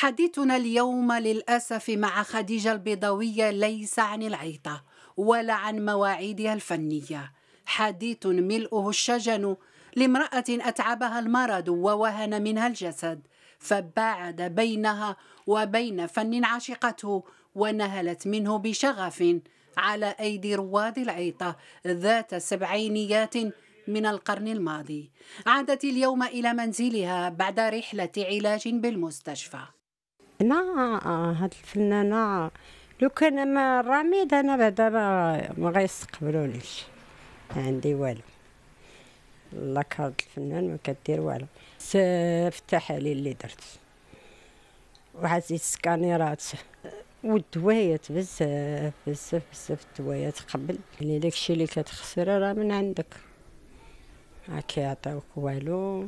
حديثنا اليوم للأسف مع خديجة البيضاوية ليس عن العيطة ولا عن مواعيدها الفنية حديث ملؤه الشجن لامرأة أتعبها المرض ووهن منها الجسد فباعد بينها وبين فن عشقته ونهلت منه بشغف على أيدي رواد العيطة ذات سبعينيات من القرن الماضي عادت اليوم إلى منزلها بعد رحلة علاج بالمستشفى هنا هاد الفنانة لو كان ما رميد انا بعدا ما غيستقبلونيش ما عندي والو لا كارد الفنان ما كدير والو فتح علي اللي درت وعزيز السكانيرات والدوايات بزاف بزاف بزاف الدوايات قبل يعني داكشي اللي كتخسر راه من عندك ما كيعطيوك والو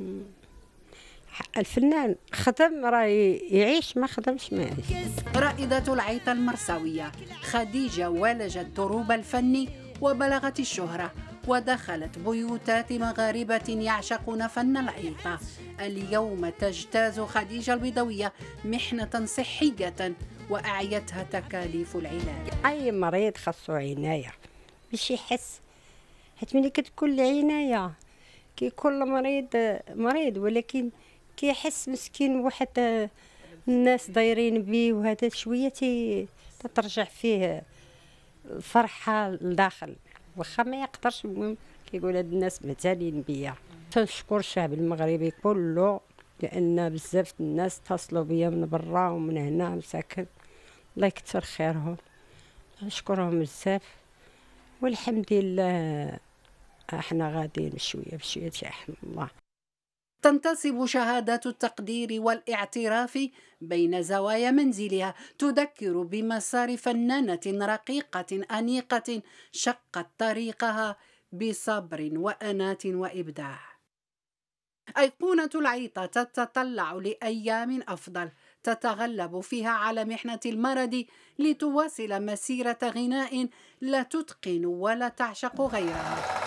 الفنان خدم راه يعيش ما خدمش ما يعيش رائدة العيطة المرساوية خديجة ولجت دروب الفن وبلغت الشهرة ودخلت بيوتات مغاربة يعشقون فن العيطة اليوم تجتاز خديجة البيضوية محنة صحية وأعيتها تكاليف العلاج أي مريض خصو عناية باش يحس حيت ملي كتكون العناية كيكون المريض مريض ولكن كيحس مسكين واحد الناس دايرين بيه وهذا شويه تي تترجع فيه الفرحه لداخل واخا ما يقدرش المهم كيقول هاد الناس مهتمين بيا تنشكر الشعب المغربي كله لان بزاف الناس اتصلوا بيا من برا ومن هنا مساكن الله يكثر خيرهم نشكرهم بزاف والحمد لله احنا غاديين بشويه بشويه تيحن الله تنتصب شهادات التقدير والاعتراف بين زوايا منزلها تذكر بمسار فنانة رقيقة أنيقة شقت طريقها بصبر وأناة وإبداع أيقونة العيطة تتطلع لأيام أفضل تتغلب فيها على محنة المرض لتواصل مسيرة غناء لا تتقن ولا تعشق غيرها